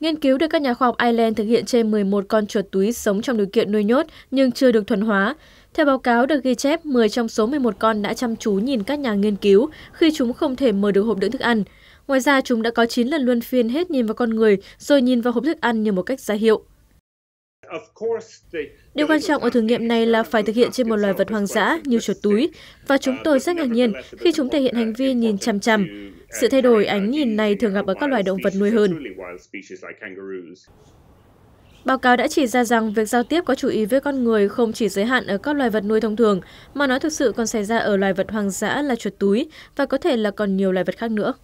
Nghiên cứu được các nhà khoa học Ireland thực hiện trên 11 con chuột túi sống trong điều kiện nuôi nhốt nhưng chưa được thuần hóa. Theo báo cáo được ghi chép, 10 trong số 11 con đã chăm chú nhìn các nhà nghiên cứu khi chúng không thể mở được hộp đựng thức ăn. Ngoài ra, chúng đã có 9 lần luân phiên hết nhìn vào con người rồi nhìn vào hộp thức ăn như một cách ra hiệu. Điều quan trọng ở thử nghiệm này là phải thực hiện trên một loài vật hoang dã như chuột túi, và chúng tôi rất ngạc nhiên khi chúng thể hiện hành vi nhìn chằm chằm. Sự thay đổi ánh nhìn này thường gặp ở các loài động vật nuôi hơn. Báo cáo đã chỉ ra rằng việc giao tiếp có chủ ý với con người không chỉ giới hạn ở các loài vật nuôi thông thường, mà nó thực sự còn xảy ra ở loài vật hoang dã là chuột túi và có thể là còn nhiều loài vật khác nữa.